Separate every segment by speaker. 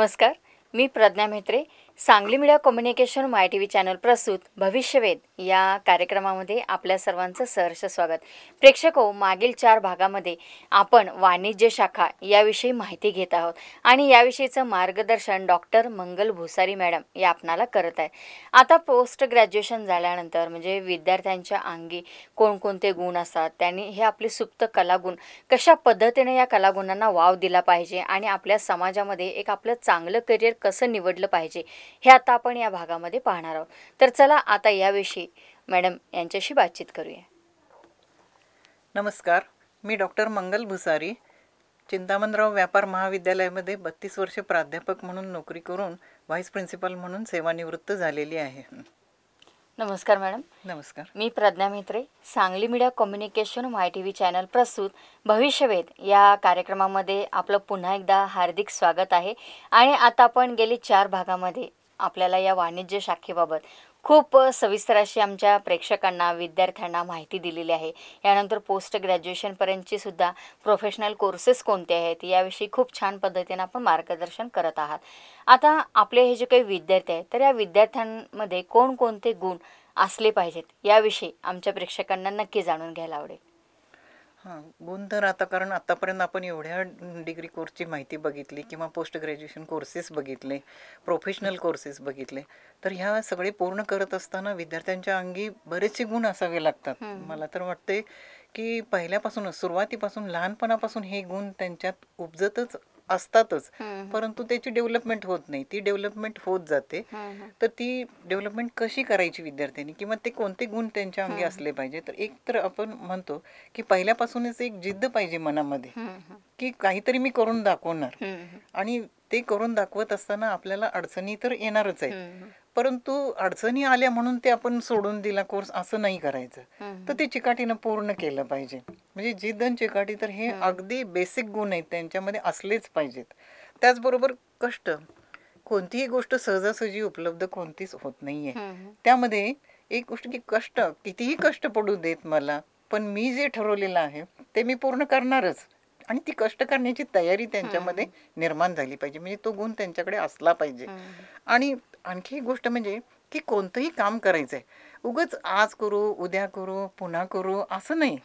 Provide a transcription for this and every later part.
Speaker 1: नमस्कार मी Pragya Mhetre Sangli media communication my T V channel प्रस्तुत भविष्यवेध या कार्यक्रमामध्ये आपल्या सर्वांचं सहर्ष स्वागत प्रेक्षको मागील चार भागामध्ये आपण वाणिज्य शाखा याविषयी माहिती घेत आहोत आणि याविषयीचं मार्गदर्शन डॉक्टर मंगल भुसारी मॅडम या आपणाला करत आहे आता पोस्ट ग्रॅज्युएशन झाल्यानंतर म्हणजे विद्यार्थ्यांच्या अंगी कोणकोणते गुण असतात त्यांनी हे आपले सुप्त कलागुण कशा पद्धतीने या कलागुणांना वाव दिला पाहिजे आणि आपल्या समाजामध्ये एक आपलं चांगलं करिअर कसं निवडलं पाहिजे हे आता आपण या भागामध्ये पाहणार आहोत तर चला आता याविषयी मॅडम यांच्याशी बातचीत करूया
Speaker 2: नमस्कार मी डॉक्टर मंगल भुसारी चिंतामणराव व्यापार महाविद्यालयामध्ये बत्तीस वर्षे प्राध्यापक म्हणून नोकरी करून व्हाईस प्रिन्सिपल म्हणून सेवानिवृत्त झालेली आहे
Speaker 1: नमस्कार मॅडम नमस्कार मी Pragya Mitre Sangli media communication my T V channel प्रस्तुत भविष्यवेध या कार्यक्रमामध्ये आपलं पुन्हा एकदा हार्दिक स्वागत आहे आणि आता आपण गेली चार भागामध्ये आपल्याला या वाणिज्य शाखेबाबत खूप सविस्तर अशी आमच्या प्रेक्षकांना विद्यार्थ्यांना माहिती दिलेली आहे यानंतर पोस्ट ग्रॅज्युएशनपर्यंतची सुद्धा प्रोफेशनल कोर्सेस कोणते आहेत याविषयी खूप छान पद्धतीने आपण मार्गदर्शन करत आहात आता आपले हे जे काही विद्यार्थी आहेत तर या विद्यार्थ्यांमध्ये कोणकोणते गुण असले पाहिजेत याविषयी आमच्या प्रेक्षकांना नक्की जाणून घ्यायला आवडेल
Speaker 2: हां गुण तर आता कारण आतापर्यंत आपण एवढ्या डिग्री कोर्सची माहिती बघितली किंवा पोस्ट ग्रॅज्युएशन कोर्सेस बघितले प्रोफेशनल कोर्सेस बघितले तर ह्या सगळे पूर्ण करत असताना विद्यार्थ्यांच्या अंगी बरेचसे गुण असावे लागतात मला तर वाटते की पहिल्यापासूनच सुरुवातीपासून लहानपणापासून हे गुण त्यांच्यात उपजतच असतातच परंतु त्याची डेव्हलपमेंट होत नाही ती डेव्हलपमेंट होत जाते तर ती डेव्हलपमेंट कशी करायची विद्यार्थ्यांनी किंवा ते कोणते गुण त्यांच्या अंगी असले पाहिजे तर एक तर आपण म्हणतो की पहिल्यापासूनच एक जिद्द पाहिजे मनामध्ये की काहीतरी मी करून दाखवणार आणि ते करून दाखवत असताना आपल्याला अडचणी तर येणारच आहे परंतु अडचणी आल्या म्हणून ते आपण सोडून दिला कोर्स असं नाही करायचं तर ते चिकाटीनं पूर्ण केलं पाहिजे म्हणजे जिद्द चिकाटी तर हे अगदी बेसिक गुण आहेत त्यांच्यामध्ये असलेच पाहिजेत त्याचबरोबर कष्ट कोणतीही गोष्ट सहजासहजी उपलब्ध कोणतीच होत नाहीये त्यामध्ये एक गोष्ट की कष्ट कितीही कष्ट पडू देत मला पण मी जे ठरवलेलं आहे ते मी पूर्ण करणारच आणि ती कष्ट करण्याची तयारी त्यांच्यामध्ये निर्माण झाली पाहिजे म्हणजे तो गुण त्यांच्याकडे असला पाहिजे आणि आणखी एक गोष्ट म्हणजे की कोणतंही काम करायचंय उगच आज करू उद्या करू पुन्हा करू असं नाही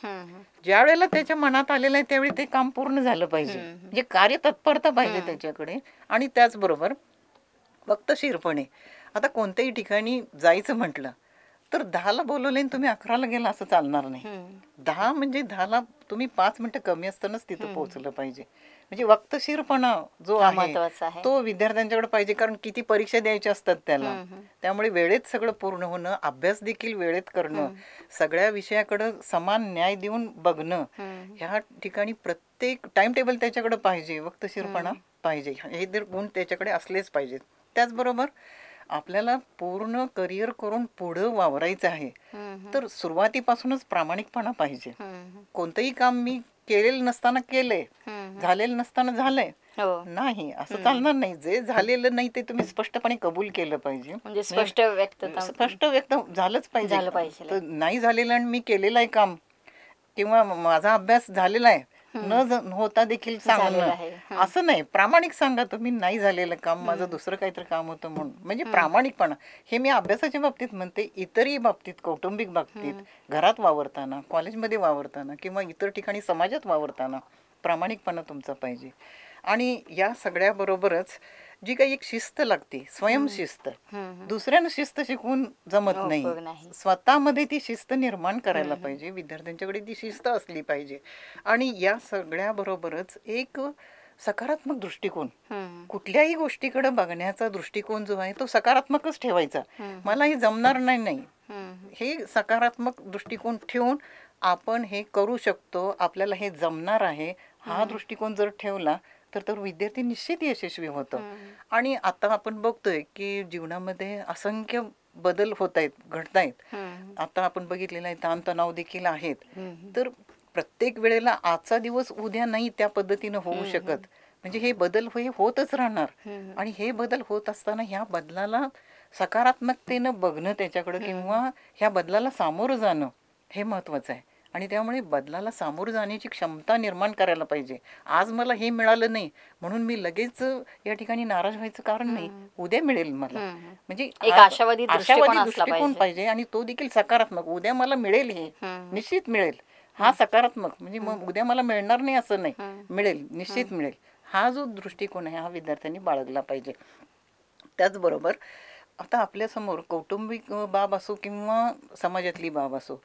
Speaker 2: ज्या वेळेला त्याच्या मनात आलेलं आहे त्यावेळी ते काम पूर्ण झालं पाहिजे म्हणजे तत्परता पाहिजे त्याच्याकडे आणि त्याचबरोबर फक्त शिरपणे आता कोणत्याही ठिकाणी जायचं म्हटलं तर दहाला बोलवले तुम्ही अकराला गेला असं चालणार नाही दहा म्हणजे दहाला तुम्ही पाच मिनिटं कमी असतानाच तिथं पोहोचलं पाहिजे म्हणजे वक्तशीरपणा जो आहे तो विद्यार्थ्यांच्याकडे पाहिजे कारण किती परीक्षा द्यायच्या असतात त्याला त्यामुळे वेळेत सगळं पूर्ण होणं अभ्यास देखील वेळेत करणं सगळ्या विषयाकडे समान न्याय देऊन बघणं ह्या ठिकाणी प्रत्येक टाइम टेबल त्याच्याकडे पाहिजे वक्तशीरपणा पाहिजे हे गुण त्याच्याकडे असलेच पाहिजेत त्याचबरोबर आपल्याला पूर्ण करिअर करून पुढं वावरायचं आहे तर सुरुवातीपासूनच प्रामाणिकपणा पाहिजे कोणतंही काम मी केलेलं नसताना केलंय झालेलं नसताना झालंय हो. नाही असं चालणार नाही जे झालेलं नाही ते तुम्ही स्पष्टपणे कबूल केलं पाहिजे म्हणजे स्पष्ट व्यक्त स्पष्ट व्यक्त झालंच पाहिजे झालं पाहिजे नाही झालेलं आणि मी केलेलं आहे काम किंवा माझा अभ्यास झालेला आहे न होता देखील चांगलं असं नाही प्रामाणिक सांगा तुम्ही नाही झालेलं काम माझं दुसरं काहीतरी काम होतं म्हणून म्हणजे प्रामाणिकपणा हे मी अभ्यासाच्या बाबतीत म्हणते इतरही बाबतीत कौटुंबिक बाबतीत घरात वावरताना कॉलेजमध्ये वावरताना किंवा इतर ठिकाणी समाजात वावरताना प्रामाणिकपणा तुमचा पाहिजे आणि या सगळ्याबरोबरच जी काही एक शिस्त लागते स्वयंशिस्त दुसऱ्यानं शिस्त शिकवून जमत हो, हो, नाही स्वतःमध्ये ती शिस्त निर्माण करायला पाहिजे विद्यार्थ्यांच्याकडे ती शिस्त असली पाहिजे आणि या सगळ्या बरोबरच एक सकारात्मक दृष्टिकोन कुठल्याही गोष्टीकडे बघण्याचा दृष्टिकोन जो आहे तो सकारात्मकच ठेवायचा मला हे जमणार नाही नाही हे सकारात्मक दृष्टिकोन ठेवून आपण हे करू शकतो आपल्याला हे जमणार आहे हा दृष्टिकोन जर ठेवला तर तर विद्यार्थी निश्चित यशस्वी होतो आणि आता आपण बघतोय की जीवनामध्ये असंख्य बदल होत आहेत घडतायत आता आपण बघितलेला आहे ताणतणाव देखील आहेत तर प्रत्येक वेळेला आजचा दिवस उद्या नाही त्या पद्धतीनं होऊ शकत म्हणजे हे बदल हे होतच राहणार आणि हे बदल होत असताना ह्या बदलाला सकारात्मकतेनं बघणं त्याच्याकडं किंवा ह्या बदलाला सामोरं जाणं हे महत्वाचं आहे आणि त्यामुळे बदलाला सामोरं जाण्याची क्षमता निर्माण करायला पाहिजे आज मला हे मिळालं नाही म्हणून मी लगेच या ठिकाणी नाराज व्हायचं कारण नाही उद्या मिळेल मला म्हणजे आशावादी दृष्टिकोन पाहिजे आणि तो देखील सकारात्मक उद्या मला मिळेल हे निश्चित मिळेल हा सकारात्मक म्हणजे मग उद्या मला मिळणार नाही असं नाही मिळेल निश्चित मिळेल हा जो दृष्टिकोन आहे हा विद्यार्थ्यांनी बाळगला पाहिजे त्याचबरोबर आता आपल्यासमोर कौटुंबिक बाब असो किंवा समाजातली बाब असो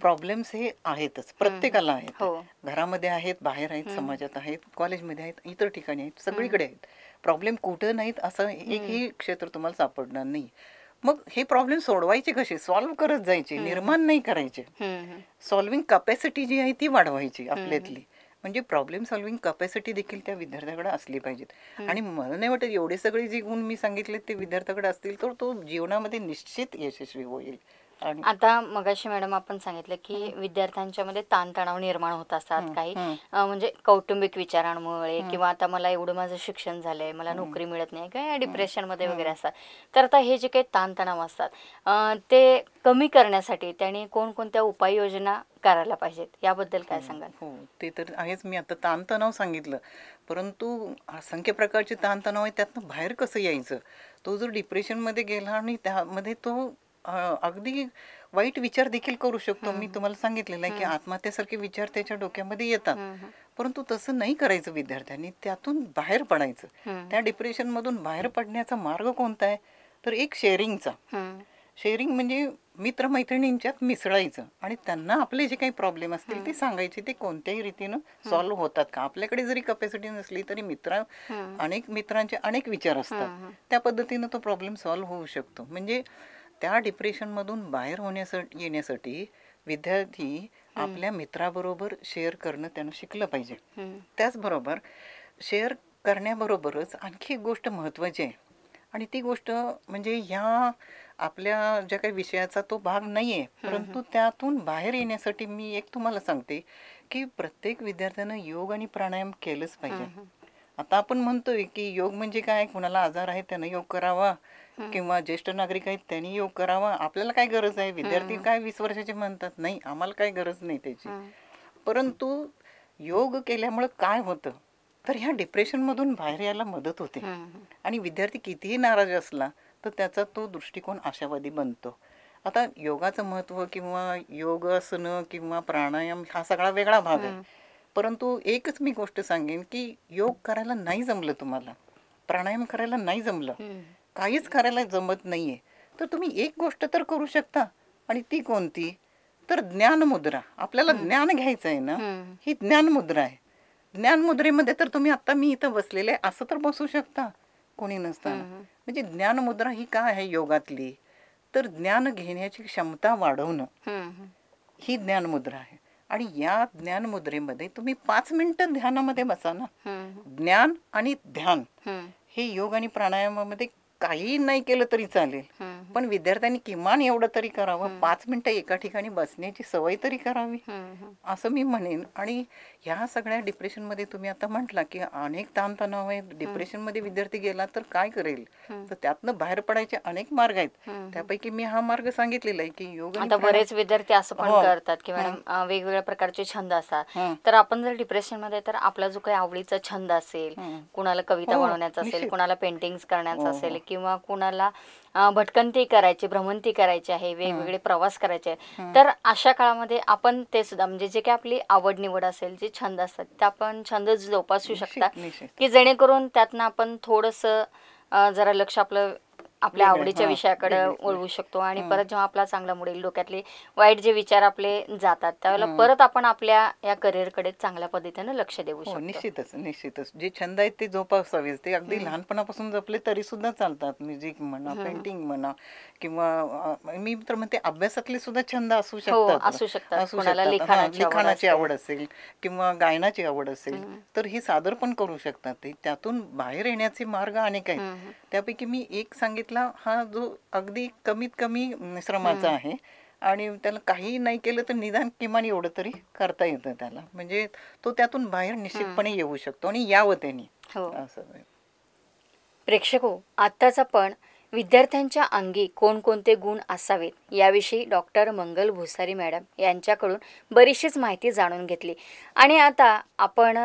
Speaker 2: प्रॉब्लेम्स हे आहेतच प्रत्येकाला आहेत हो. घरामध्ये आहेत बाहेर आहेत समाजात आहेत कॉलेजमध्ये आहेत इतर ठिकाणी आहेत सगळीकडे आहेत प्रॉब्लेम कुठं नाहीत असं एकही क्षेत्र तुम्हाला सापडणार नाही मग हे प्रॉब्लेम सोडवायचे कसे सॉल्व्ह करत जायचे निर्माण नाही करायचे सॉल्विंग कॅपॅसिटी जी आहे ती वाढवायची आपल्यातली म्हणजे प्रॉब्लेम सॉल्विंग कॅपॅसिटी देखील त्या विद्यार्थ्याकडे असली पाहिजेत आणि मला नाही वाटत एवढे सगळे जे गुण मी सांगितले ते विद्यार्थ्याकडे असतील तर तो जीवनामध्ये निश्चित यशस्वी होईल आता
Speaker 1: मगाशी मॅडम आपण सांगितलं की विद्यार्थ्यांच्या मध्ये ताणतणाव निर्माण होत असतात काही म्हणजे कौटुंबिक विचारांमुळे किंवा आता मला एवढं माझं शिक्षण झालंय मला नोकरी मिळत नाही किंवा डिप्रेशन मध्ये वगैरे असतात तर आता हे जे काही ताणतणाव असतात ते कमी करण्यासाठी त्याने कोणकोणत्या उपाययोजना करायला पाहिजेत याबद्दल काय सांगाल हो
Speaker 2: ते तर आहेच मी आता ताणतणाव सांगितलं परंतु असंख्य प्रकारचे ताणतणाव आहे त्यातनं बाहेर कसं यायचं तो जर डिप्रेशनमध्ये गेला आणि त्यामध्ये तो अगदी वाईट विचार देखील करू शकतो मी तुम्हाला सांगितलेलं आहे की आत्महत्यासारखे विचार त्याच्या डोक्यामध्ये येतात परंतु तसं नाही करायचं विद्यार्थ्यांनी त्यातून बाहेर पडायचं त्या डिप्रेशन मधून बाहेर पडण्याचा मार्ग कोणता आहे तर एक शेअरिंगचा शेअरिंग म्हणजे मित्रमैत्रिणींच्यात मिसळायचं आणि त्यांना आपले जे काही प्रॉब्लेम असतील ते सांगायचे ते कोणत्याही रीतीनं सॉल्व्ह होतात का आपल्याकडे जरी कपॅसिटी नसली तरी मित्र अनेक मित्रांचे अनेक विचार असतात त्या पद्धतीनं तो प्रॉब्लेम सॉल्व्ह होऊ शकतो म्हणजे त्या डिप्रेशनमधून बाहेर होण्यासाठी येण्यासाठी विद्यार्थी आपल्या मित्राबरोबर शेअर करणं त्यांना शिकलं पाहिजे त्याचबरोबर शेअर करण्याबरोबरच आणखी एक गोष्ट महत्त्वाची आहे आणि ती गोष्ट म्हणजे ह्या आपल्या ज्या काही विषयाचा तो भाग नाही आहे परंतु त्यातून बाहेर येण्यासाठी मी एक तुम्हाला सांगते की प्रत्येक विद्यार्थ्यानं योग आणि प्राणायाम केलंच पाहिजे आता आपण म्हणतोय की योग म्हणजे काय कुणाला आजार आहे त्यानं योग करावा किंवा ज्येष्ठ नागरिक आहेत त्यांनी योग करावा आपल्याला काय गरज आहे विद्यार्थी काय वीस वर्षाचे म्हणतात नाही आम्हाला काय गरज नाही त्याची परंतु योग केल्यामुळे काय होतं तर ह्या डिप्रेशन मधून बाहेर यायला मदत होते आणि विद्यार्थी कितीही नाराज असला तर त्याचा तो दृष्टिकोन आशावादी बनतो आता योगाचं महत्व किंवा योग आसनं किंवा प्राणायाम हा सगळा वेगळा भाग आहे परंतु एकच मी गोष्ट सांगेन की योग करायला नाही जमलं तुम्हाला प्राणायाम करायला नाही जमलं काहीच करायला जमत नाही आहे तर तुम्ही एक गोष्ट तर करू शकता आणि ती कोणती तर ज्ञानमुद्रा आपल्याला ज्ञान घ्यायचं आहे ना ही ज्ञानमुद्रा आहे ज्ञानमुद्रेमध्ये तर तुम्ही आता मी इथं बसलेले असं तर बसू शकता कोणी नसता म्हणजे ज्ञानमुद्रा ही काय आहे योगातली तर ज्ञान घेण्याची क्षमता वाढवणं ही ज्ञानमुद्रा आहे आणि या ज्ञानमुद्रेमध्ये तुम्ही पाच मिनिटं ध्यानामध्ये बसा ना ज्ञान आणि ध्यान हे योग आणि प्राणायामामध्ये काही नाही केलं तरी चालेल पण विद्यार्थ्यांनी किमान एवढं तरी करावं पाच मिनिटं एका ठिकाणी बसण्याची सवय तरी करावी असं मी म्हणेन आणि ह्या सगळ्या डिप्रेशनमध्ये तुम्ही आता म्हटला की अनेक ताणतणाव आहे डिप्रेशनमध्ये विद्यार्थी गेला तर काय करेल तर त्यातनं बाहेर पडायचे अनेक मार्ग आहेत त्यापैकी मी हा मार्ग सांगितलेला आहे की योग आता बरेच
Speaker 1: विद्यार्थी असं पण हो. करतात की मॅडम वेगवेगळ्या प्रकारचे छंद असतात तर आपण जर डिप्रेशन मध्ये तर आपला जो काही आवडीचा छंद असेल कुणाला कविता हो. बनवण्याचा असेल कुणाला पेंटिंग करण्याचा हो, असेल किंवा कोणाला भटकंती करायची भ्रमंती करायची आहे वेगवेगळे प्रवास करायचे आहेत तर अशा काळामध्ये आपण ते सुद्धा म्हणजे जे काही आपली आवड निवड असेल जे छंद असतात ते आपण छंद जोपासू शकता की जेणेकरून त्यातनं आपण थोडस जरा लक्ष आपलं आपल्या आवडीच्या विषयाकडे वळवू शकतो आणि परत जेव्हा आपला चांगला मुडेल डोक्यातले वाईट जे विचार आपले जातात त्यावेळेला परत आपण आपल्या या करिअरकडे चांगल्या पद्धतीने
Speaker 2: लक्ष देऊ हो, शकतो निश्चितच निश्चितच जे छंद आहेत ते जोपासावेच ते अगदी लहानपणापासून जपले तरी सुद्धा चालतात म्युझिक म्हणा पेंटिंग म्हणा किंवा मी तर म्हणते अभ्यासातले सुद्धा छंद असू हो, शकतात असू शकतात लिखाणाची आवड असेल किंवा गायनाची आवड असेल तर हे सादर पण करू शकतात त्यातून बाहेर येण्याचे मार्ग अनेक आहेत त्यापैकी मी एक सांगितलं प्रोजेक्टला हा जो अगदी कमीत कमी श्रमाचा आहे आणि त्याला काही नाही केलं तर निदान किमान एवढं तरी करता येतं त्याला म्हणजे तो त्यातून बाहेर निश्चितपणे येऊ शकतो आणि यावं त्यांनी हो. असं
Speaker 1: प्रेक्षक हो, आत्ताच आपण विद्यार्थ्यांच्या अंगी कोणकोणते गुण असावेत याविषयी डॉक्टर मंगल भुसारी मॅडम यांच्याकडून बरीचशीच माहिती जाणून घेतली आणि आता आपण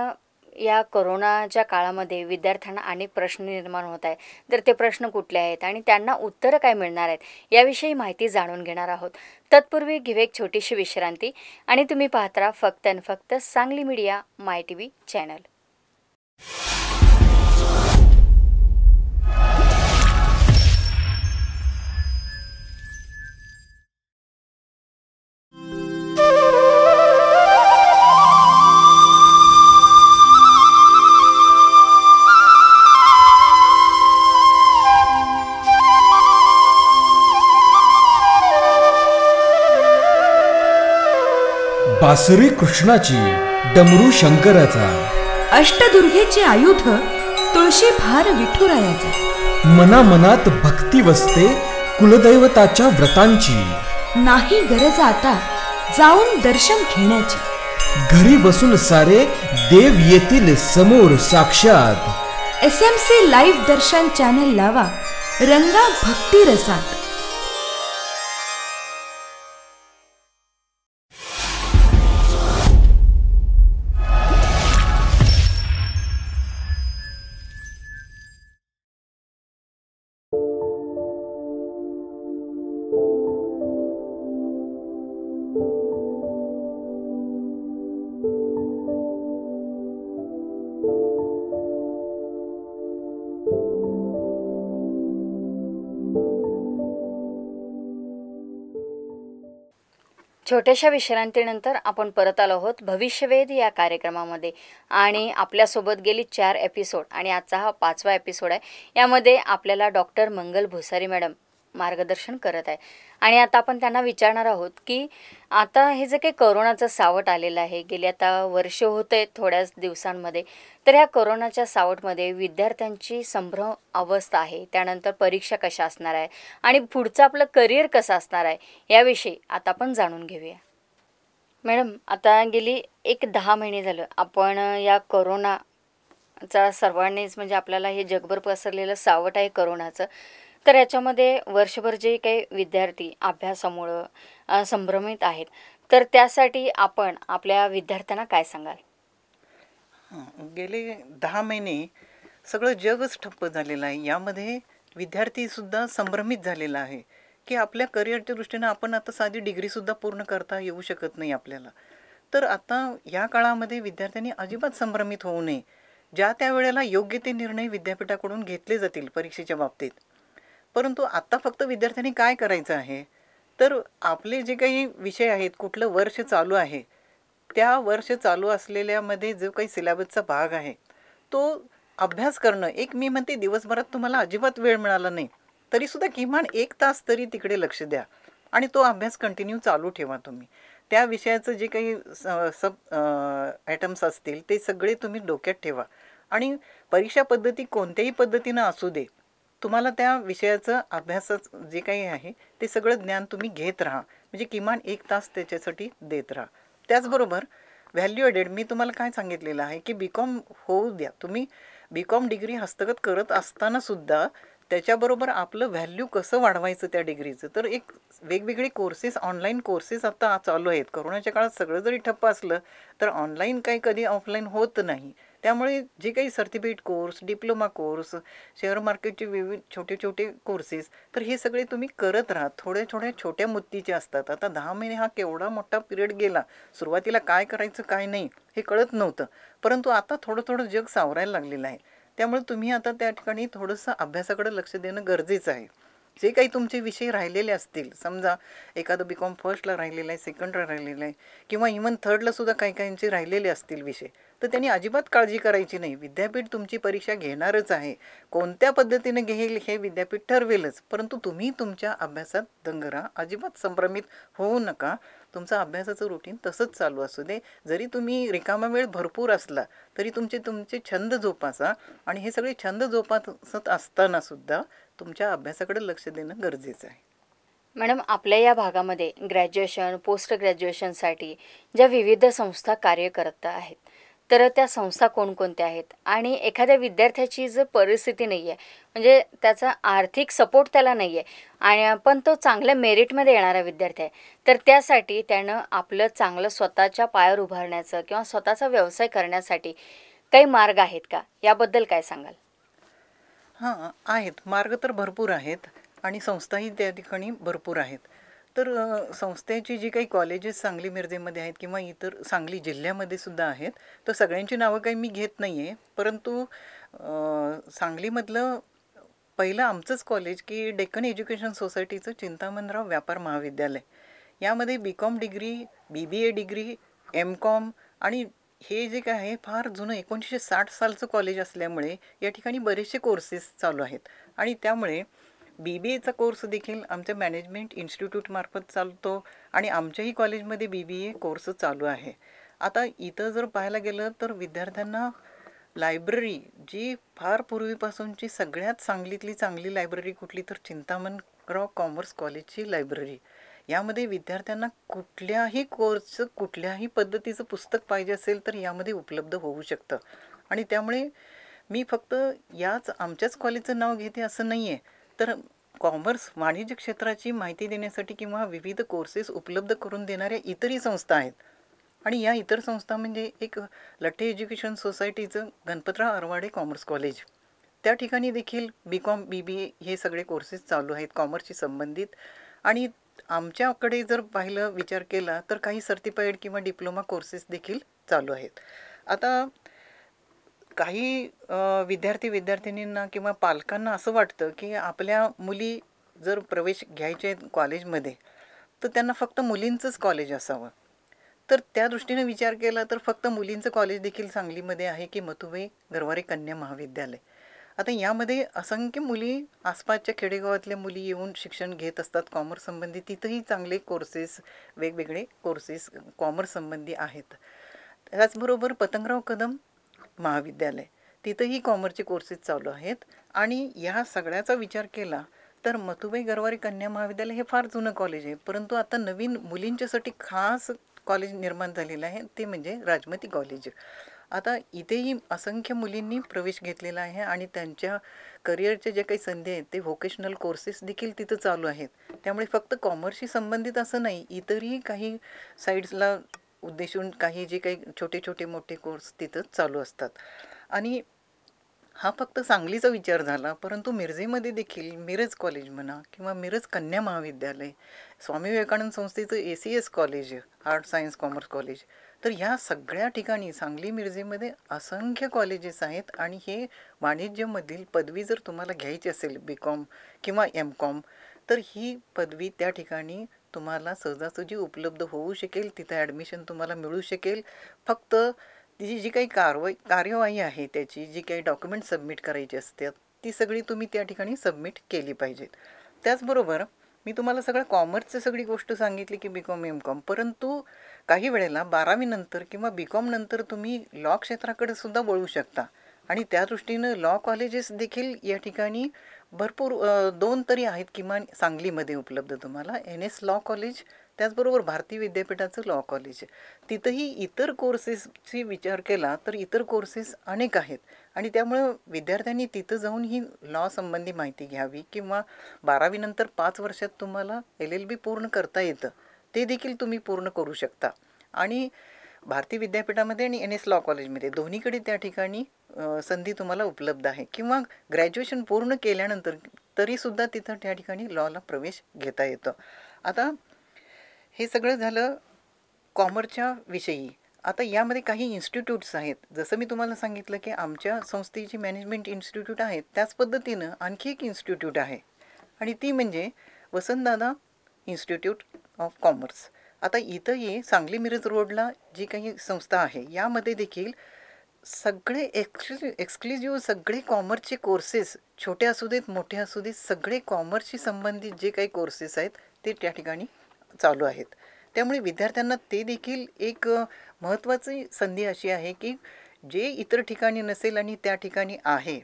Speaker 1: या करोनाच्या काळामध्ये विद्यार्थ्यांना अनेक प्रश्न निर्माण होत आहेत तर ते प्रश्न कुठले आहेत आणि त्यांना उत्तरं काय मिळणार आहेत याविषयी माहिती जाणून घेणार आहोत तत्पूर्वी घेऊ एक छोटीशी विश्रांती आणि तुम्ही पाहत राहा फक्त आणि फक्त Sangli media my T V channel वासरी कृष्णाची डमरू शंकराचा
Speaker 2: अष्टदुर्गेचे आयुध तुळशी भार विठुरायाचा
Speaker 1: मनात भक्ती वसते कुलदैवताच्या व्रतांची नाही गरज आता जाऊन दर्शन घेण्याची घरी बसून सारे देव येतील समोर साक्षात
Speaker 2: एस एम सी लाईव्ह दर्शन चॅनल लावा रंगा भक्ती रसात
Speaker 1: छोट्याशा विश्रांतीनंतर आपण परत आलो आहोत भविष्यवेध या कार्यक्रमामध्ये आणि आपल्यासोबत गेली चार एपिसोड आणि आजचा हा पाचवा एपिसोड आहे यामध्ये आपल्याला डॉक्टर मंगल भुसारी मॅडम मार्गदर्शन करत आहे आणि आता आपण त्यांना विचारणार आहोत की आता हे जे काही करोनाचं सावट आलेलं आहे गेले आता वर्ष होत आहे थोड्याच दिवसांमध्ये तर ह्या करोनाच्या सावटमध्ये विद्यार्थ्यांची संभ्रम अवस्था आहे त्यानंतर परीक्षा कशा असणार आहे आणि पुढचं आपलं करिअर कसं असणार आहे याविषयी आता आपण जाणून घेऊया मॅडम आता गेली एक दहा महिने झालं आपण या करोनाचा सर्वांनीच म्हणजे आपल्याला हे जगभर पसरलेलं सावट आहे करोनाचं तर याच्यामध्ये वर्षभर जे काही विद्यार्थी अभ्यासामुळं संभ्रमित आहेत तर त्यासाठी आपण आपल्या विद्यार्थ्यांना काय सांगाल
Speaker 2: गेले दहा महिने सगळं जगच ठप्प झालेलं आहे यामध्ये विद्यार्थीसुद्धा संभ्रमित झालेला आहे की आपल्या करिअरच्या दृष्टीने आपण आता साधी डिग्रीसुद्धा पूर्ण करता येऊ शकत नाही आपल्याला तर आता या काळामध्ये विद्यार्थ्यांनी अजिबात संभ्रमित होऊ नये ज्या त्या वेळेला योग्य ते निर्णय विद्यापीठाकडून घेतले जातील परीक्षेच्या बाबतीत परंतु आत्ता फक्त विद्यार्थ्यांनी काय करायचं आहे तर आपले जे काही विषय आहेत कुठलं वर्ष चालू आहे त्या वर्ष चालू असलेल्यामध्ये जो काही सिलेबसचा भाग आहे तो अभ्यास करणं एक मी म्हणते दिवसभरात तुम्हाला अजिबात वेळ मिळाला नाही तरीसुद्धा किमान एक तास तरी तिकडे लक्ष द्या आणि तो अभ्यास कंटिन्यू चालू ठेवा तुम्ही त्या विषयाचं जे काही सब ॲटम्स असतील ते सगळे तुम्ही डोक्यात ठेवा आणि परीक्षा पद्धती कोणत्याही पद्धतीनं असू दे तुम्हाला त्या विषयाचं अभ्यासच जे काही आहे ते सगळं ज्ञान तुम्ही घेत राहा म्हणजे किमान एक तास त्याच्यासाठी देत राहा त्याचबरोबर व्हॅल्यू एडेड मी तुम्हाला काय सांगितलेलं आहे की बी कॉम होऊ द्या तुम्ही बी कॉम डिग्री हस्तगत करत असतानासुद्धा त्याच्याबरोबर आपलं व्हॅल्यू कसं वाढवायचं त्या डिग्रीचं तर एक वेगवेगळे कोर्सेस ऑनलाईन कोर्सेस आता चालू आहेत कोरोनाच्या काळात सगळं जरी ठप्प असलं तर ऑनलाईन काही कधी ऑफलाईन होत नाही त्यामुळे जे काही certificate course diploma course share मार्केटचे विविध छोटे छोटे कोर्सेस तर हे सगळे तुम्ही करत राहा थोड्या थोड्या छोट्या मुद्दीचे असतात आता दहा महिने हा केवढा मोठा पिरियड गेला सुरुवातीला काय करायचं काय नाही हे कळत नव्हतं परंतु आता थोडं थोडं जग सावरायला लागलेलं आहे त्यामुळे तुम्ही आता त्या ठिकाणी थोडंसं अभ्यासाकडे लक्ष देणं गरजेचं आहे जे काही तुमचे विषय राहिलेले असतील समजा एखादं बी कॉम फर्स्टला राहिलेलं आहे सेकंडला राहिलेलं आहे किंवा इवन थर्डला सुद्धा काही काहींचे राहिलेले असतील विषय तर त्यांनी अजिबात काळजी करायची नाही विद्यापीठ तुमची परीक्षा घेणारच आहे कोणत्या पद्धतीने घेईल हे विद्यापीठ ठरवेलच परंतु तुम्ही तुमच्या अभ्यासात दंग राहा अजिबात संभ्रमित होऊ नका तुमचा अभ्यासाचं रुटीन तसंच चालू असू दे जरी तुम्ही रिकामा वेळ भरपूर असला तरी तुमचे तुमचे छंद जोपासा आणि हे सगळे छंद जोपासत असतानासुद्धा तुमच्या अभ्यासाकडे लक्ष देणं गरजेचं आहे
Speaker 1: मॅडम आपल्या या भागामध्ये ग्रॅज्युएशन पोस्ट ग्रॅज्युएशनसाठी ज्या विविध संस्था कार्य करत आहेत तर त्या संस्था कोणकोणत्या आहेत आणि एखाद्या विद्यार्थ्याची जर परिस्थिती नाही आहे म्हणजे त्याचा आर्थिक सपोर्ट त्याला नाही आहे आणि पण तो चांगल्या मेरिटमध्ये येणारा विद्यार्थी आहे तर त्यासाठी त्यानं आपलं चांगलं स्वतःच्या पायावर उभारण्याचं किंवा स्वतःचा व्यवसाय करण्यासाठी काही मार्ग आहेत का याबद्दल काय सांगाल
Speaker 2: हां आहेत मार्ग तर भरपूर आहेत आणि संस्थाही त्या ठिकाणी भरपूर आहेत तर संस्थेची जी काही कॉलेजेस सांगली मिरजेमध्ये आहेत किंवा इतर सांगली जिल्ह्यामध्ये सुद्धा आहेत तर सगळ्यांची नावं काही मी घेत नाही आहे परंतु सांगलीमधलं पहिलं आमचंच कॉलेज की डेक्कन एज्युकेशन सोसायटीचं चिंतामणराव व्यापार महाविद्यालय यामध्ये B com degree B B A degree M com आणि हे जे काय आहे फार जुनं एकोणीसशे साठ सालचं कॉलेज असल्यामुळे या ठिकाणी बरेचसे कोर्सेस चालू आहेत आणि त्यामुळे बी बी एचा कोर्स देखील आमच्या मॅनेजमेंट इन्स्टिट्यूटमार्फत चालतो आणि आमच्याही कॉलेजमध्ये बी बी ए कोर्स चालू आहे आता इथं जर पाहायला गेलं तर विद्यार्थ्यांना लायब्ररी जी फार पूर्वीपासूनची सगळ्यात सांगलीतली चांगली लायब्ररी कुठली तर चिंतामणराव कॉमर्स कॉलेजची लायब्ररी यामध्ये विद्यार्थ्यांना कुठल्याही कोर्सचं कुठल्याही पद्धतीचं पुस्तक पाहिजे असेल तर यामध्ये उपलब्ध होऊ शकतं आणि त्यामुळे मी फक्त याच आमच्याच कॉलेजचं नाव घेते असं नाही आहे तर कॉमर्स वाणिज्य क्षेत्राची माहिती देण्यासाठी किंवा विविध कोर्सेस उपलब्ध करून देणाऱ्या इतरही संस्था आहेत आणि या इतर संस्था म्हणजे एक लठ्ठे एज्युकेशन सोसायटीचं गणपतराव अरवाडे कॉमर्स कॉलेज त्या ठिकाणी देखील बी कॉम बी बी ए हे सगळे कोर्सेस चालू आहेत कॉमर्सशी संबंधित आणि आमच्याकडे जर पाहिलं विचार केला तर काही सर्टिफाईड किंवा डिप्लोमा कोर्सेस देखील चालू आहेत आता काही विद्यार्थी विद्यार्थिनींना किंवा पालकांना असं वाटतं की आपल्या मुली जर प्रवेश घ्यायचे आहेत कॉलेजमध्ये तर त्यांना फक्त मुलींचंच कॉलेज असावं तर त्या दृष्टीने विचार केला तर फक्त मुलींचं कॉलेज देखील सांगलीमध्ये आहे की मथुबाई गरवारे कन्या महाविद्यालय आता यामध्ये असंख्य मुली आसपासच्या खेडेगावातल्या मुली येऊन शिक्षण घेत असतात कॉमर्स संबंधी तिथंही चांगले कोर्सेस वेगवेगळे कोर्सेस कॉमर्स संबंधी आहेत त्याचबरोबर पतंगराव कदम महाविद्यालय तिथंही कॉमर्सचे कोर्सेस चालू आहेत आणि या सगळ्याचा विचार केला तर मथुबाई गरवारे कन्या महाविद्यालय हे फार जुनं कॉलेज आहे परंतु आता नवीन मुलींच्यासाठी खास कॉलेज निर्माण झालेलं आहे ते म्हणजे राजमती कॉलेज आता इथेही असंख्य मुलींनी प्रवेश घेतलेला आहे आणि त्यांच्या करिअरच्या ज्या काही संधी आहेत ते व्होकेशनल कोर्सेस देखील तिथं चालू आहेत त्यामुळे फक्त कॉमर्सशी संबंधित असं नाही इतरही काही साईड्सला उद्देशून काही जे काही छोटे छोटे मोठे कोर्स तिथं चालू असतात आणि हा फक्त सांगलीचा विचार झाला परंतु मिरजेमध्ये देखील मिरज कॉलेज म्हणा किंवा मिरज कन्या महाविद्यालय स्वामी विवेकानंद संस्थेचं A C S college art science commerce college तर ह्या सगळ्या ठिकाणी सांगली मिरजेमध्ये असंख्य कॉलेजेस आहेत आणि हे वाणिज्यमधील पदवी जर तुम्हाला घ्यायची असेल बी कॉम किंवा एम कॉम तर ही पदवी त्या ठिकाणी तुम्हाला सहजासहजी उपलब्ध होऊ शकेल तिथे ॲडमिशन तुम्हाला मिळू शकेल फक्त तिची जी काही कारवाई कार्यवाही आहे त्याची जी काही डॉक्युमेंट सबमिट करायची असतात ती सगळी तुम्ही त्या ठिकाणी सबमिट केली पाहिजेत त्याचबरोबर मी तुम्हाला सगळं कॉमर्सचं सगळी गोष्ट सांगितली की बी कॉम एम कॉम परंतु काही वेळेला बारावीनंतर किंवा बी कॉमनंतर तुम्ही लॉ क्षेत्राकडे सुद्धा वळू शकता आणि त्या दृष्टीनं लॉ कॉलेजेस देखील या ठिकाणी भरपूर दोन तरी आहेत किमान सांगलीमध्ये उपलब्ध तुम्हाला एन एस लॉ कॉलेज त्याचबरोबर भारतीय विद्यापीठाचं लॉ कॉलेज तिथंही इतर कोर्सेसची विचार केला तर इतर कोर्सेस अनेक आहेत आणि त्यामुळं विद्यार्थ्यांनी तिथं जाऊन ही लॉ संबंधी माहिती घ्यावी किंवा बारावीनंतर पाच वर्षात तुम्हाला एल एल बी पूर्ण करता येतं ते देखील तुम्ही पूर्ण करू शकता आणि भारतीय विद्यापीठामध्ये आणि एन एस लॉ कॉलेजमध्ये दोन्हीकडे त्या ठिकाणी संधी तुम्हाला उपलब्ध आहे किंवा ग्रॅज्युएशन पूर्ण केल्यानंतर तरीसुद्धा तिथं त्या ठिकाणी लॉला प्रवेश घेता येतो आता हे सगळं झालं कॉमर्सच्या विषयी आता यामध्ये काही इन्स्टिट्यूट्स आहेत जसं मी तुम्हाला सांगितलं की आमच्या संस्थेची मॅनेजमेंट इन्स्टिट्यूट आहेत त्याच पद्धतीनं आणखी एक इन्स्टिट्यूट आहे आणि ती म्हणजे वसंतदादा इन्स्टिट्यूट ऑफ कॉमर्स आता इथंही सांगली मिरज रोडला जी काही संस्था आहे यामध्ये देखील सगळे एक्सक्लु एक्सक्लुझिव्ह सगळे कॉमर्सचे कोर्सेस छोटे असू देत मोठे असू देत सगळे कॉमर्सशी संबंधित जे काही कोर्सेस आहेत ते त्या ठिकाणी चालू आहेत त्यामुळे विद्यार्थ्यांना ते देखील एक महत्त्वाची संधी अशी आहे की जे इतर ठिकाणी नसेल आणि त्या ठिकाणी आहे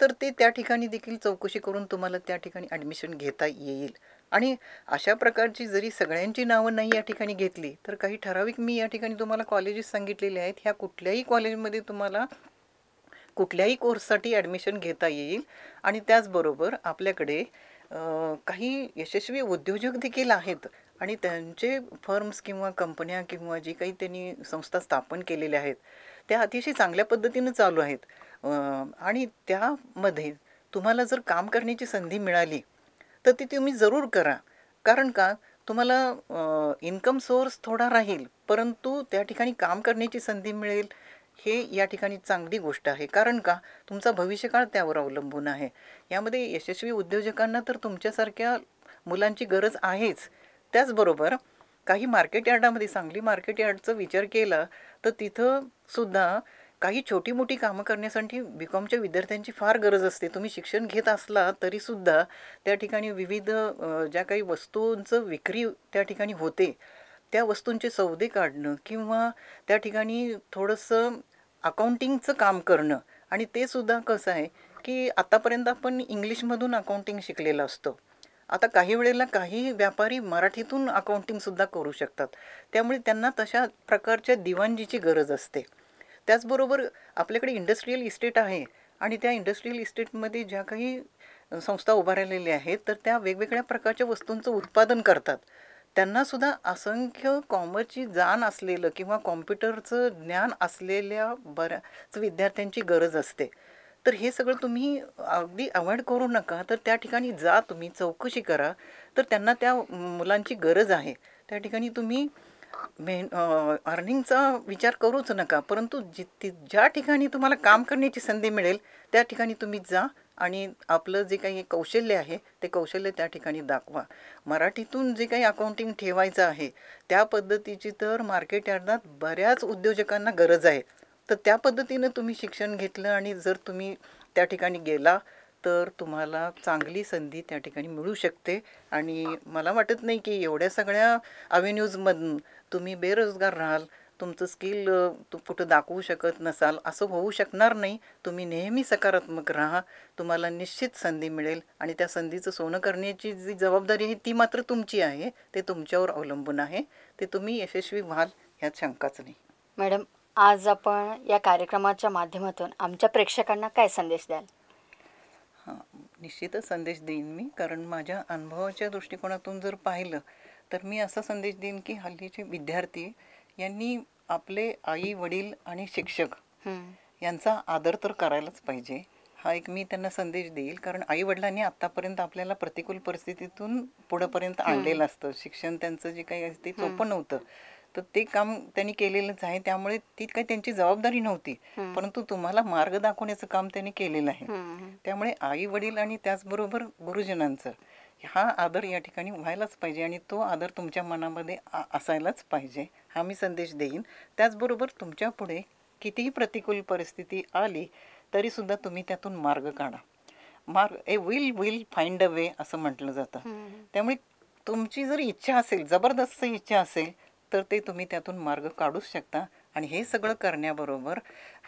Speaker 2: तर ते त्या ठिकाणी देखील चौकशी करून तुम्हाला त्या ठिकाणी ॲडमिशन घेता येईल आणि अशा प्रकारची जरी सगळ्यांची नावं नाही या ठिकाणी घेतली तर काही ठराविक मी या ठिकाणी तुम्हाला कॉलेजेस सांगितलेले आहेत ह्या कुठल्याही कॉलेजमध्ये तुम्हाला कुठल्याही कोर्ससाठी ॲडमिशन घेता येईल आणि त्याचबरोबर आपल्याकडे काही यशस्वी उद्योजक देखील आहेत आणि त्यांचे फर्म्स किंवा कंपन्या किंवा जी काही त्यांनी संस्था स्थापन केलेल्या आहेत त्या अतिशय चांगल्या पद्धतीनं चालू आहेत आणि त्यामध्ये तुम्हाला जर काम करण्याची संधी मिळाली तर ती तुम्ही जरूर करा कारण का तुम्हाला इन्कम सोर्स थोडा राहील परंतु त्या ठिकाणी काम करण्याची संधी मिळेल हे या ठिकाणी चांगली गोष्ट आहे कारण का तुमचा भविष्यकाळ त्यावर अवलंबून आहे यामध्ये यशस्वी उद्योजकांना तर तुमच्यासारख्या मुलांची गरज आहेच त्याचबरोबर काही मार्केट यार्डामध्ये सांगली मार्केट यार्डचा विचार केला तर तिथं सुद्धा काही छोटी मोठी कामं करण्यासाठी बी कॉमच्या विद्यार्थ्यांची फार गरज असते तुम्ही शिक्षण घेत असला तरीसुद्धा त्या ठिकाणी विविध ज्या काही वस्तूंचं विक्री त्या ठिकाणी होते त्या वस्तूंचे सौदे काढणं किंवा त्या ठिकाणी थोडंसं अकाउंटिंगचं काम करणं आणि ते सुद्धा कसं आहे की आतापर्यंत आपण इंग्लिशमधून अकाउंटिंग शिकलेलं असतो आता काही वेळेला काही व्यापारी मराठीतून अकाउंटिंगसुद्धा करू शकतात त्यामुळे त्यांना तशा प्रकारच्या दिवाणजीची गरज असते त्याचबरोबर आपल्याकडे इंडस्ट्रीयल इस्टेट आहे आणि त्या इंडस्ट्रीयल इस्टेटमध्ये ज्या काही संस्था उभारलेल्या आहेत तर त्या वेगवेगळ्या प्रकारच्या वस्तूंचं उत्पादन करतात त्यांनासुद्धा असंख्य कॉमर्सची जाण असलेलं किंवा कॉम्प्युटरचं ज्ञान असलेल्या बऱ्याच विद्यार्थ्यांची गरज असते तर हे सगळं तुम्ही अगदी अवॉइड करू नका तर त्या ठिकाणी जा तुम्ही चौकशी करा तर त्यांना त्या मुलांची गरज आहे त्या ठिकाणी तुम्ही मेन अर्निंगचा विचार करूच नका परंतु जिथे ज्या ठिकाणी तुम्हाला काम करण्याची संधी मिळेल त्या ठिकाणी तुम्ही जा आणि आपलं जे काही कौशल्य आहे ते कौशल्य त्या ठिकाणी दाखवा मराठीतून जे काही अकाउंटिंग ठेवायचं आहे त्या पद्धतीची तर मार्केट यार्डात बऱ्याच उद्योजकांना गरज आहे तर त्या पद्धतीनं तुम्ही शिक्षण घेतलं आणि जर तुम्ही त्या ठिकाणी गेला तर तुम्हाला चांगली संधी त्या ठिकाणी मिळू शकते आणि मला वाटत नाही की एवढ्या सगळ्या अव्हेन्यूजमधून तुम्ही बेरोजगार राहाल तुमचं स्किल तू कुठं दाखवू शकत नसाल असं होऊ शकणार नाही तुम्ही नेहमी सकारात्मक राहा तुम्हाला निश्चित संधी मिळेल आणि त्या संधीचं सोनं करण्याची जी जबाबदारी आहे ती मात्र तुमची आहे ते तुमच्यावर अवलंबून आहे ते तुम्ही यशस्वी व्हाल ह्यात शंकाच नाही
Speaker 1: मॅडम आज आपण या कार्यक्रमाच्या माध्यमातून आमच्या प्रेक्षकांना काय संदेश द्याल
Speaker 2: हां निश्चितच संदेश देईन मी कारण माझ्या अनुभवाच्या दृष्टिकोनातून जर पाहिलं तर मी असा संदेश देईन की हल्लीचे विद्यार्थी यांनी आपले आई वडील आणि शिक्षक यांचा आदर तर करायलाच पाहिजे हा एक मी त्यांना संदेश देईल कारण आई वडिलांनी आतापर्यंत आपल्याला प्रतिकूल परिस्थितीतून पुढेपर्यंत आणलेलं असतं शिक्षण त्यांचं जे काही असते सोपं नव्हतं तर ते काम त्यांनी केलेलंच आहे त्यामुळे ती काही त्यांची जबाबदारी नव्हती परंतु तुम्हाला मार्ग दाखवण्याचं काम त्यांनी केलेलं आहे त्यामुळे आई वडील आणि त्याचबरोबर गुरुजनांचं हा आदर या ठिकाणी व्हायलाच पाहिजे आणि तो आदर तुमच्या मनामध्ये असायलाच पाहिजे हा मी संदेश देईन त्याचबरोबर पुढे कितीही प्रतिकूल परिस्थिती आली तरीसुद्धा तुम्ही त्यातून मार्ग काढा मार्ग a will will find a way असं म्हटलं जातं त्यामुळे तुमची जर इच्छा असेल जबरदस्त इच्छा असेल तर ते तुम्ही त्यातून मार्ग काढूच शकता आणि हे सगळं करण्याबरोबर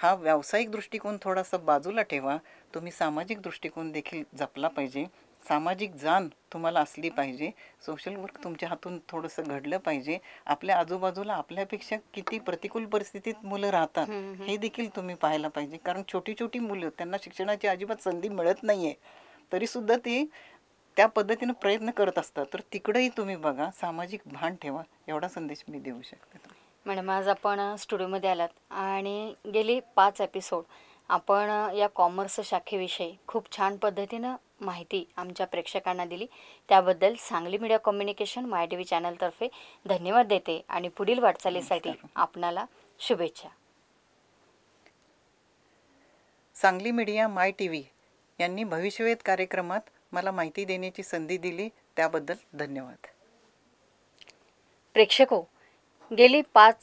Speaker 2: हा व्यावसायिक दृष्टिकोन थोडासा बाजूला ठेवा तुम्ही सामाजिक दृष्टिकोन देखील जपला पाहिजे सामाजिक जाण तुम्हाला असली पाहिजे सोशल वर्क तुमच्या हातून थोडस घडलं पाहिजे आपल्या आजूबाजूला आपल्यापेक्षा किती प्रतिकूल परिस्थितीत मुलं राहतात हे देखील तुम्ही पाहायला पाहिजे कारण छोटी छोटी मुलं त्यांना शिक्षणाची अजिबात संधी मिळत नाहीये सुद्धा ती त्या पद्धतीनं प्रयत्न करत असतात तर तिकडेही तुम्ही बघा सामाजिक भान ठेवा एवढा संदेश मी देऊ शकते
Speaker 1: मॅडम आज आपण स्टुडिओमध्ये आलात आणि गेली पाच एपिसोड आपण या कॉमर्स शाखेविषयी खूप छान पद्धतीनं माहिती आमच्या प्रेक्षकांना दिली त्याबद्दल Sangli media communication my T V चॅनलतर्फे धन्यवाद
Speaker 2: देते आणि पुढील वाटचालीसाठी आपणाला शुभेच्छा Sangli media my T V यांनी भविष्यवेध कार्यक्रमात मला माहिती देण्याची संधी दिली त्याबद्दल धन्यवाद प्रेक्षको
Speaker 1: गेली पाच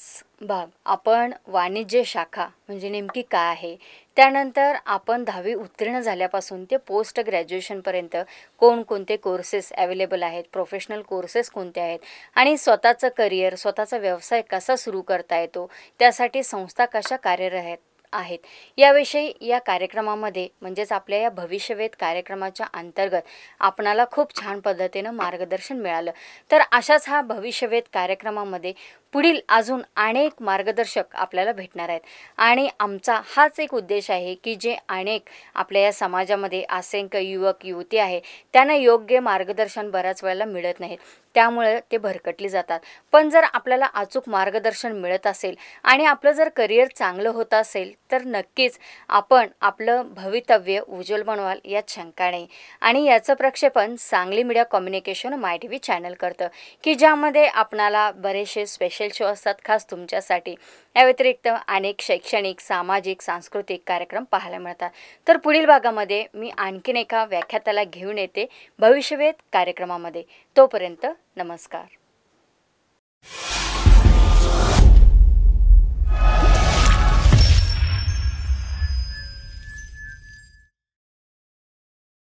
Speaker 1: भाग आपण वाणिज्य शाखा म्हणजे नेमकी काय आहे त्यानंतर आपण दहावी उत्तीर्ण झाल्यापासून ते पोस्ट ग्रॅज्युएशनपर्यंत कोणकोणते कोर्सेस अवेलेबल आहेत प्रोफेशनल कोर्सेस कोणते आहेत आणि स्वतःचं करिअर स्वतःचा व्यवसाय कसा सुरू करता येतो त्यासाठी संस्था कशा कार्यरत आहेत आहेत याविषयी या कार्यक्रमामध्ये म्हणजेच आपल्या या भविष्यवेध कार्यक्रमाच्या अंतर्गत आपणाला खूप छान पद्धतीनं मार्गदर्शन मिळालं तर अशाच हा भविष्यवेध कार्यक्रमामध्ये पुढील अजून अनेक मार्गदर्शक आपल्याला भेटणार आहेत आणि आमचा हाच एक उद्देश आहे की जे अनेक आपल्या या समाजामध्ये असंख्य युवक युवती आहे त्यांना योग्य मार्गदर्शन बऱ्याच वेळेला मिळत नाहीत त्यामुळे ते भरकटली जातात पण जर आपल्याला अचूक मार्गदर्शन मिळत असेल आणि आपलं जर करिअर चांगलं होत असेल तर नक्कीच आपण आपलं भवितव्य उज्ज्वल बनवाल यात शंका नाही आणि याचं प्रक्षेपण Sangli media communication my T V channel करतं की ज्यामध्ये आपणाला बरेचसे स्पेशल स्पेशल शो असतात खास तुमच्यासाठी या व्यतिरिक्त अनेक शैक्षणिक सामाजिक सांस्कृतिक कार्यक्रम पाहायला मिळतात तर पुढील भागामध्ये मी आणखीन एका व्याख्याताला घेऊन येते भविष्यवेध कार्यक्रमामध्ये तोपर्यंत नमस्कार